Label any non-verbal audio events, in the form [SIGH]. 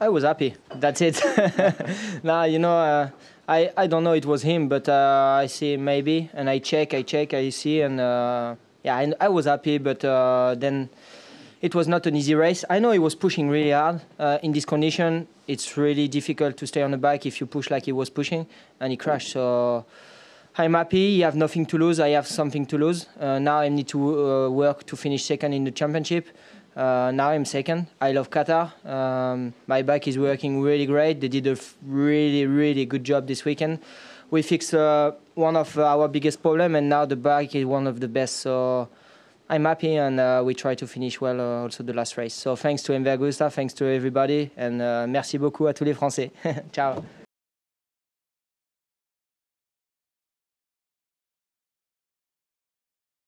I was happy. That's it. [LAUGHS] now you know, uh, I I don't know it was him, but uh, I see maybe, and I check, I check, I see, and uh, yeah, I, I, was happy. But uh, then it was not an easy race. I know he was pushing really hard. Uh, in this condition, it's really difficult to stay on the bike if you push like he was pushing, and he crashed. So. I'm happy. I have nothing to lose. I have something to lose. Uh, now I need to work to finish second in the championship. Uh, now I'm second. I love Qatar. Um, my bike is working really great. They did a really, really good job this weekend. We fixed uh, one of our biggest problem, and now the bike is one of the best. So I'm happy, and uh, we try to finish well uh, also the last race. So thanks to Envergusta, thanks to everybody, and uh, merci beaucoup à tous les Français. [LAUGHS] Ciao.